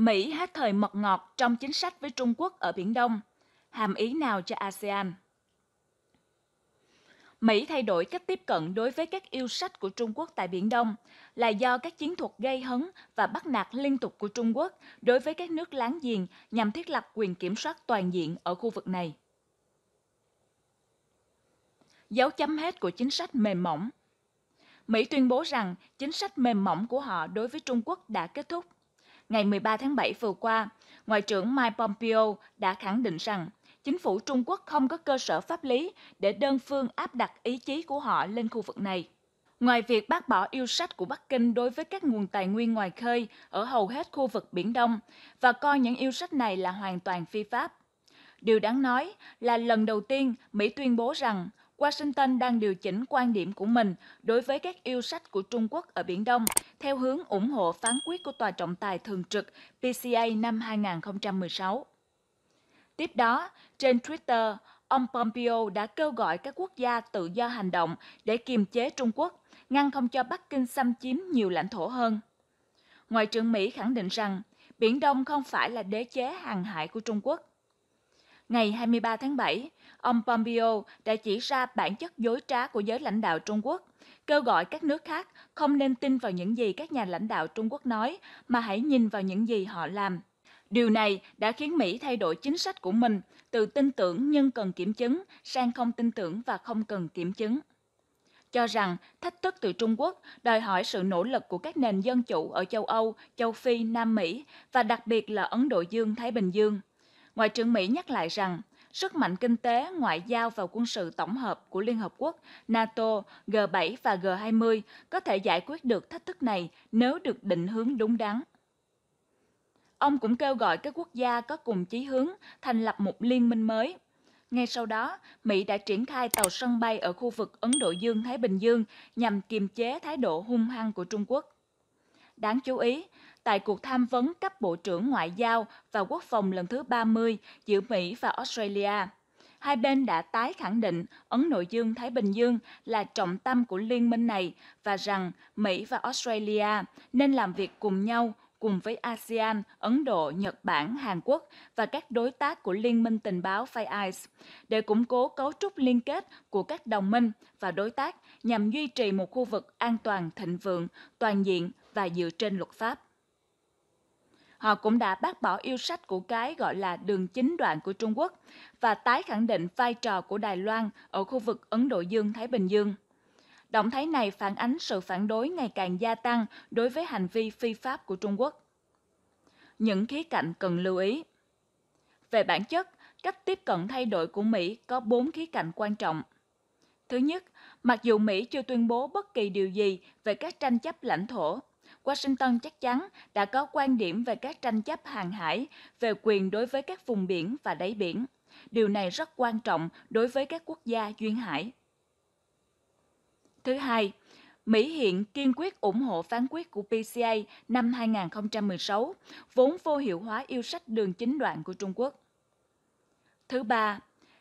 Mỹ hát thời mật ngọt trong chính sách với Trung Quốc ở Biển Đông, hàm ý nào cho ASEAN? Mỹ thay đổi cách tiếp cận đối với các yêu sách của Trung Quốc tại Biển Đông là do các chiến thuật gây hấn và bắt nạt liên tục của Trung Quốc đối với các nước láng giềng nhằm thiết lập quyền kiểm soát toàn diện ở khu vực này. Dấu chấm hết của chính sách mềm mỏng Mỹ tuyên bố rằng chính sách mềm mỏng của họ đối với Trung Quốc đã kết thúc – ngày 13 tháng 7 vừa qua, Ngoại trưởng Mike Pompeo đã khẳng định rằng chính phủ Trung Quốc không có cơ sở pháp lý để đơn phương áp đặt ý chí của họ lên khu vực này. Ngoài việc bác bỏ yêu sách của Bắc Kinh đối với các nguồn tài nguyên ngoài khơi ở hầu hết khu vực Biển Đông và coi những yêu sách này là hoàn toàn phi pháp. Điều đáng nói là lần đầu tiên Mỹ tuyên bố rằng Washington đang điều chỉnh quan điểm của mình đối với các yêu sách của Trung Quốc ở Biển Đông theo hướng ủng hộ phán quyết của Tòa trọng tài thường trực PCA năm 2016. Tiếp đó, trên Twitter, ông Pompeo đã kêu gọi các quốc gia tự do hành động để kiềm chế Trung Quốc, ngăn không cho Bắc Kinh xâm chiếm nhiều lãnh thổ hơn. Ngoại trưởng Mỹ khẳng định rằng Biển Đông không phải là đế chế hàng hải của Trung Quốc. Ngày 23 tháng 7, ông Pompeo đã chỉ ra bản chất dối trá của giới lãnh đạo Trung Quốc, kêu gọi các nước khác không nên tin vào những gì các nhà lãnh đạo Trung Quốc nói mà hãy nhìn vào những gì họ làm. Điều này đã khiến Mỹ thay đổi chính sách của mình từ tin tưởng nhưng cần kiểm chứng sang không tin tưởng và không cần kiểm chứng cho rằng thách thức từ Trung Quốc đòi hỏi sự nỗ lực của các nền dân chủ ở châu Âu, châu Phi, Nam Mỹ và đặc biệt là Ấn Độ Dương, Thái Bình Dương. Ngoại trưởng Mỹ nhắc lại rằng sức mạnh kinh tế, ngoại giao và quân sự tổng hợp của Liên Hợp Quốc, NATO, G7 và G20 có thể giải quyết được thách thức này nếu được định hướng đúng đắn. Ông cũng kêu gọi các quốc gia có cùng chí hướng thành lập một liên minh mới. Ngay sau đó, Mỹ đã triển khai tàu sân bay ở khu vực Ấn Độ Dương-Thái Bình Dương nhằm kiềm chế thái độ hung hăng của Trung Quốc. Đáng chú ý, tại cuộc tham vấn cấp Bộ trưởng Ngoại giao và Quốc phòng lần thứ 30 giữa Mỹ và Australia, hai bên đã tái khẳng định Ấn nội Dương-Thái Bình Dương là trọng tâm của liên minh này và rằng Mỹ và Australia nên làm việc cùng nhau cùng với ASEAN, Ấn Độ, Nhật Bản, Hàn Quốc và các đối tác của Liên minh tình báo FAIS để củng cố cấu trúc liên kết của các đồng minh và đối tác nhằm duy trì một khu vực an toàn, thịnh vượng, toàn diện và dựa trên luật pháp. Họ cũng đã bác bỏ yêu sách của cái gọi là đường chính đoạn của Trung Quốc và tái khẳng định vai trò của Đài Loan ở khu vực Ấn Độ Dương-Thái Bình Dương. Động thái này phản ánh sự phản đối ngày càng gia tăng đối với hành vi phi pháp của Trung Quốc. Những khía cạnh cần lưu ý Về bản chất, cách tiếp cận thay đổi của Mỹ có 4 khía cạnh quan trọng. Thứ nhất, mặc dù Mỹ chưa tuyên bố bất kỳ điều gì về các tranh chấp lãnh thổ, Washington chắc chắn đã có quan điểm về các tranh chấp hàng hải, về quyền đối với các vùng biển và đáy biển. Điều này rất quan trọng đối với các quốc gia duyên hải. Thứ hai, Mỹ hiện kiên quyết ủng hộ phán quyết của PCA năm 2016, vốn vô hiệu hóa yêu sách đường chính đoạn của Trung Quốc. Thứ ba,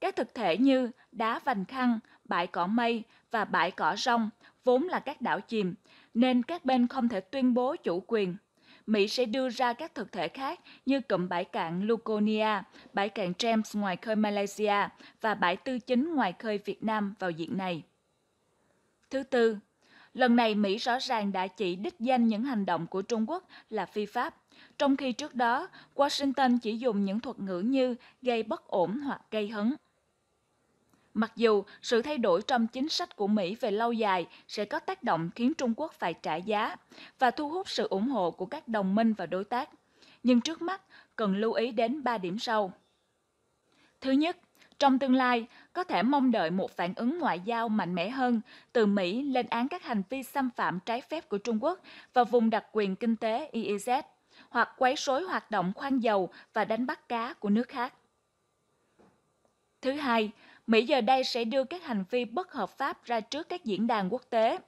các thực thể như đá vành khăn, bãi cỏ mây và bãi cỏ rong vốn là các đảo chìm, nên các bên không thể tuyên bố chủ quyền. Mỹ sẽ đưa ra các thực thể khác như cụm bãi cạn Luconia, bãi cạn James ngoài khơi Malaysia và bãi tư chính ngoài khơi Việt Nam vào diện này. Thứ tư, lần này Mỹ rõ ràng đã chỉ đích danh những hành động của Trung Quốc là phi pháp, trong khi trước đó Washington chỉ dùng những thuật ngữ như gây bất ổn hoặc gây hấn. Mặc dù sự thay đổi trong chính sách của Mỹ về lâu dài sẽ có tác động khiến Trung Quốc phải trả giá và thu hút sự ủng hộ của các đồng minh và đối tác, nhưng trước mắt cần lưu ý đến 3 điểm sau. Thứ nhất, trong tương lai có thể mong đợi một phản ứng ngoại giao mạnh mẽ hơn từ Mỹ lên án các hành vi xâm phạm trái phép của Trung Quốc và vùng đặc quyền kinh tế EEZ hoặc quấy rối hoạt động khoan dầu và đánh bắt cá của nước khác. Thứ hai, Mỹ giờ đây sẽ đưa các hành vi bất hợp pháp ra trước các diễn đàn quốc tế,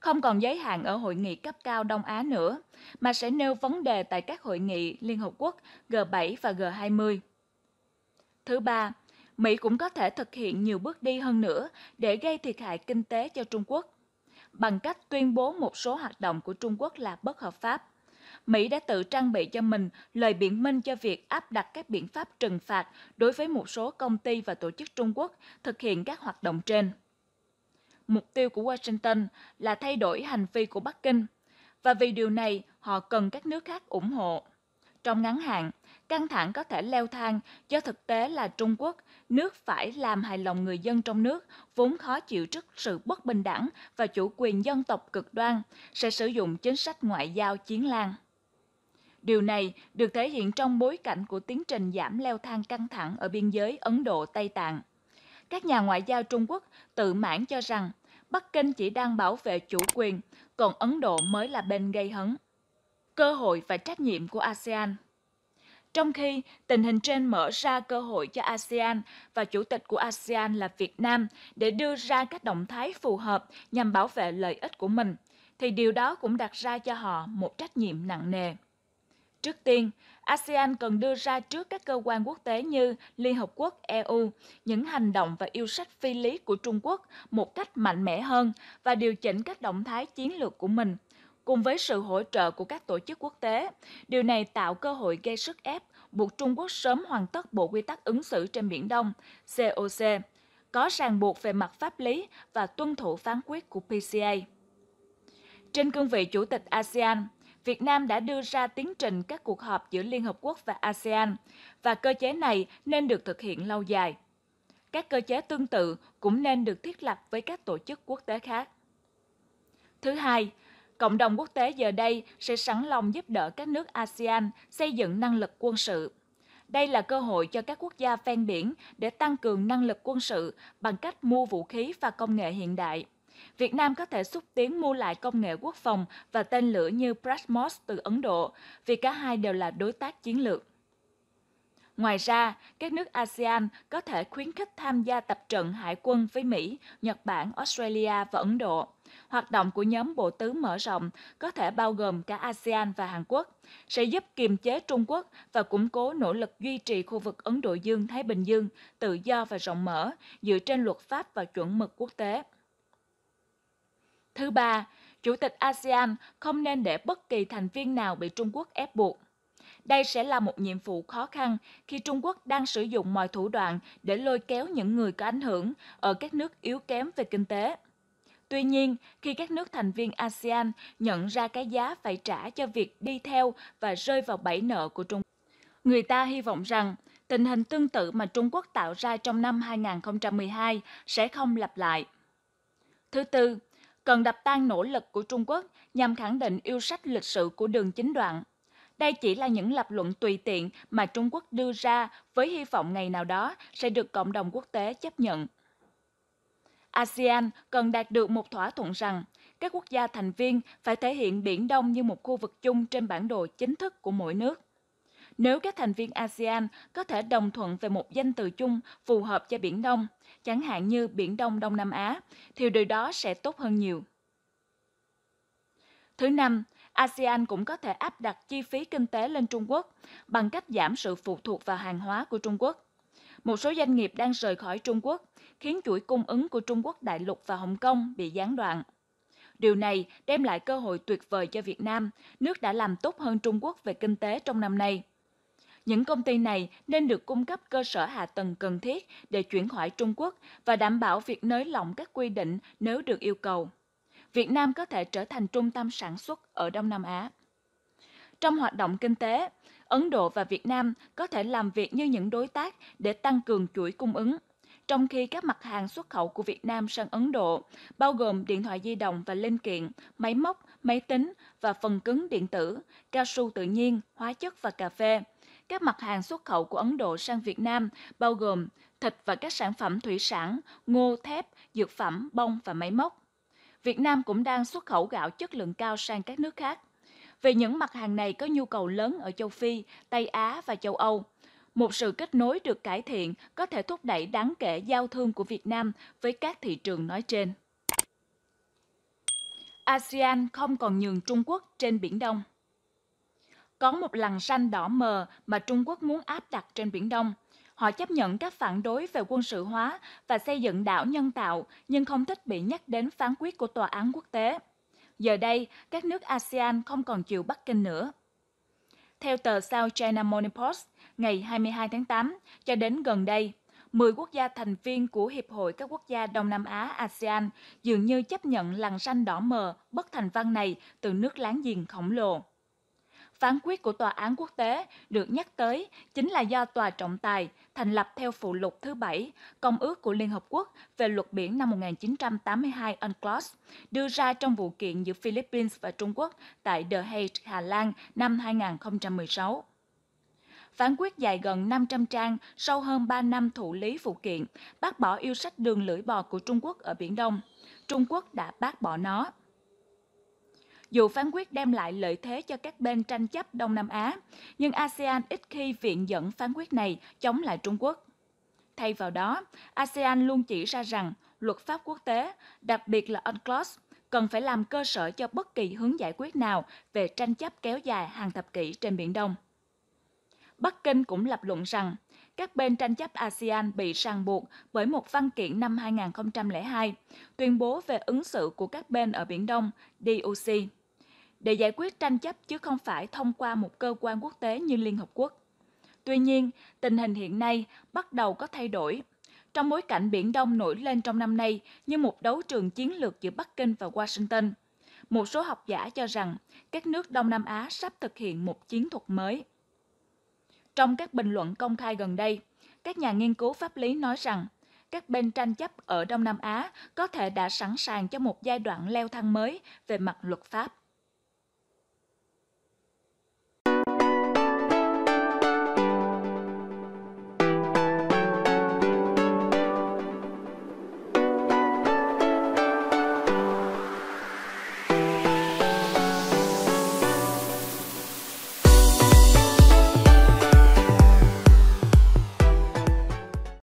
không còn giới hạn ở hội nghị cấp cao Đông Á nữa, mà sẽ nêu vấn đề tại các hội nghị Liên Hợp Quốc G7 và G20. Thứ ba, Mỹ cũng có thể thực hiện nhiều bước đi hơn nữa để gây thiệt hại kinh tế cho Trung Quốc bằng cách tuyên bố một số hoạt động của Trung Quốc là bất hợp pháp. Mỹ đã tự trang bị cho mình lời biện minh cho việc áp đặt các biện pháp trừng phạt đối với một số công ty và tổ chức Trung Quốc thực hiện các hoạt động trên. Mục tiêu của Washington là thay đổi hành vi của Bắc Kinh, và vì điều này họ cần các nước khác ủng hộ. Trong ngắn hạn, căng thẳng có thể leo thang do thực tế là Trung Quốc, nước phải làm hài lòng người dân trong nước, vốn khó chịu trước sự bất bình đẳng và chủ quyền dân tộc cực đoan, sẽ sử dụng chính sách ngoại giao chiến lan. Điều này được thể hiện trong bối cảnh của tiến trình giảm leo thang căng thẳng ở biên giới Ấn Độ-Tây Tạng. Các nhà ngoại giao Trung Quốc tự mãn cho rằng Bắc Kinh chỉ đang bảo vệ chủ quyền, còn Ấn Độ mới là bên gây hấn. Cơ hội và trách nhiệm của ASEAN trong khi tình hình trên mở ra cơ hội cho ASEAN và chủ tịch của ASEAN là Việt Nam để đưa ra các động thái phù hợp nhằm bảo vệ lợi ích của mình, thì điều đó cũng đặt ra cho họ một trách nhiệm nặng nề. Trước tiên, ASEAN cần đưa ra trước các cơ quan quốc tế như Liên Hợp Quốc, EU những hành động và yêu sách phi lý của Trung Quốc một cách mạnh mẽ hơn và điều chỉnh các động thái chiến lược của mình. Cùng với sự hỗ trợ của các tổ chức quốc tế, điều này tạo cơ hội gây sức ép buộc Trung Quốc sớm hoàn tất Bộ Quy tắc ứng xử trên Biển Đông, COC, có ràng buộc về mặt pháp lý và tuân thủ phán quyết của PCA. Trên cương vị Chủ tịch ASEAN, Việt Nam đã đưa ra tiến trình các cuộc họp giữa Liên Hợp Quốc và ASEAN, và cơ chế này nên được thực hiện lâu dài. Các cơ chế tương tự cũng nên được thiết lập với các tổ chức quốc tế khác. Thứ hai, cộng đồng quốc tế giờ đây sẽ sẵn lòng giúp đỡ các nước ASEAN xây dựng năng lực quân sự. Đây là cơ hội cho các quốc gia ven biển để tăng cường năng lực quân sự bằng cách mua vũ khí và công nghệ hiện đại. Việt Nam có thể xúc tiến mua lại công nghệ quốc phòng và tên lửa như Brahmos từ Ấn Độ, vì cả hai đều là đối tác chiến lược. Ngoài ra, các nước ASEAN có thể khuyến khích tham gia tập trận hải quân với Mỹ, Nhật Bản, Australia và Ấn Độ. Hoạt động của nhóm bộ tứ mở rộng có thể bao gồm cả ASEAN và Hàn Quốc, sẽ giúp kiềm chế Trung Quốc và củng cố nỗ lực duy trì khu vực Ấn Độ Dương-Thái Bình Dương tự do và rộng mở dựa trên luật pháp và chuẩn mực quốc tế. Thứ ba, Chủ tịch ASEAN không nên để bất kỳ thành viên nào bị Trung Quốc ép buộc. Đây sẽ là một nhiệm vụ khó khăn khi Trung Quốc đang sử dụng mọi thủ đoạn để lôi kéo những người có ảnh hưởng ở các nước yếu kém về kinh tế. Tuy nhiên, khi các nước thành viên ASEAN nhận ra cái giá phải trả cho việc đi theo và rơi vào bẫy nợ của Trung Quốc, người ta hy vọng rằng tình hình tương tự mà Trung Quốc tạo ra trong năm 2012 sẽ không lặp lại. Thứ tư, cần đập tan nỗ lực của Trung Quốc nhằm khẳng định yêu sách lịch sử của đường chính đoạn. Đây chỉ là những lập luận tùy tiện mà Trung Quốc đưa ra với hy vọng ngày nào đó sẽ được cộng đồng quốc tế chấp nhận. ASEAN cần đạt được một thỏa thuận rằng các quốc gia thành viên phải thể hiện Biển Đông như một khu vực chung trên bản đồ chính thức của mỗi nước nếu các thành viên ASEAN có thể đồng thuận về một danh từ chung phù hợp cho Biển Đông, chẳng hạn như Biển Đông Đông Nam Á, thì điều đó sẽ tốt hơn nhiều. Thứ năm, ASEAN cũng có thể áp đặt chi phí kinh tế lên Trung Quốc bằng cách giảm sự phụ thuộc vào hàng hóa của Trung Quốc. Một số doanh nghiệp đang rời khỏi Trung Quốc, khiến chuỗi cung ứng của Trung Quốc đại lục và Hồng Kông bị gián đoạn. Điều này đem lại cơ hội tuyệt vời cho Việt Nam, nước đã làm tốt hơn Trung Quốc về kinh tế trong năm nay. Những công ty này nên được cung cấp cơ sở hạ tầng cần thiết để chuyển khỏi Trung Quốc và đảm bảo việc nới lỏng các quy định nếu được yêu cầu. Việt Nam có thể trở thành trung tâm sản xuất ở Đông Nam Á. Trong hoạt động kinh tế, Ấn Độ và Việt Nam có thể làm việc như những đối tác để tăng cường chuỗi cung ứng. Trong khi các mặt hàng xuất khẩu của Việt Nam sang Ấn Độ, bao gồm điện thoại di động và linh kiện, máy móc, máy tính và phần cứng điện tử, cao su tự nhiên, hóa chất và cà phê, các mặt hàng xuất khẩu của Ấn Độ sang Việt Nam bao gồm thịt và các sản phẩm thủy sản, ngô, thép, dược phẩm, bông và máy móc. Việt Nam cũng đang xuất khẩu gạo chất lượng cao sang các nước khác. Về những mặt hàng này có nhu cầu lớn ở châu Phi, Tây Á và châu Âu. Một sự kết nối được cải thiện có thể thúc đẩy đáng kể giao thương của Việt Nam với các thị trường nói trên. ASEAN không còn nhường Trung Quốc trên Biển Đông có một làn xanh đỏ mờ mà Trung Quốc muốn áp đặt trên Biển Đông. Họ chấp nhận các phản đối về quân sự hóa và xây dựng đảo nhân tạo, nhưng không thích bị nhắc đến phán quyết của Tòa án quốc tế. Giờ đây, các nước ASEAN không còn chịu Bắc Kinh nữa. Theo tờ South China Morning Post, ngày 22 tháng 8 cho đến gần đây, 10 quốc gia thành viên của Hiệp hội các quốc gia Đông Nam Á ASEAN dường như chấp nhận làn xanh đỏ mờ bất thành văn này từ nước láng giềng khổng lồ. Phán quyết của Tòa án quốc tế được nhắc tới chính là do Tòa trọng tài thành lập theo phụ lục thứ bảy Công ước của Liên Hợp Quốc về luật biển năm 1982 UNCLOS đưa ra trong vụ kiện giữa Philippines và Trung Quốc tại The Hague, Hà Lan năm 2016. Phán quyết dài gần 500 trang sau hơn 3 năm thụ lý vụ kiện, bác bỏ yêu sách đường lưỡi bò của Trung Quốc ở Biển Đông. Trung Quốc đã bác bỏ nó dù phán quyết đem lại lợi thế cho các bên tranh chấp Đông Nam Á, nhưng ASEAN ít khi viện dẫn phán quyết này chống lại Trung Quốc. Thay vào đó, ASEAN luôn chỉ ra rằng luật pháp quốc tế, đặc biệt là UNCLOS, cần phải làm cơ sở cho bất kỳ hướng giải quyết nào về tranh chấp kéo dài hàng thập kỷ trên Biển Đông. Bắc Kinh cũng lập luận rằng các bên tranh chấp ASEAN bị ràng buộc bởi một văn kiện năm 2002, tuyên bố về ứng xử của các bên ở Biển Đông, DOC để giải quyết tranh chấp chứ không phải thông qua một cơ quan quốc tế như Liên Hợp Quốc. Tuy nhiên, tình hình hiện nay bắt đầu có thay đổi. Trong bối cảnh Biển Đông nổi lên trong năm nay như một đấu trường chiến lược giữa Bắc Kinh và Washington, một số học giả cho rằng các nước Đông Nam Á sắp thực hiện một chiến thuật mới. Trong các bình luận công khai gần đây, các nhà nghiên cứu pháp lý nói rằng các bên tranh chấp ở Đông Nam Á có thể đã sẵn sàng cho một giai đoạn leo thang mới về mặt luật pháp.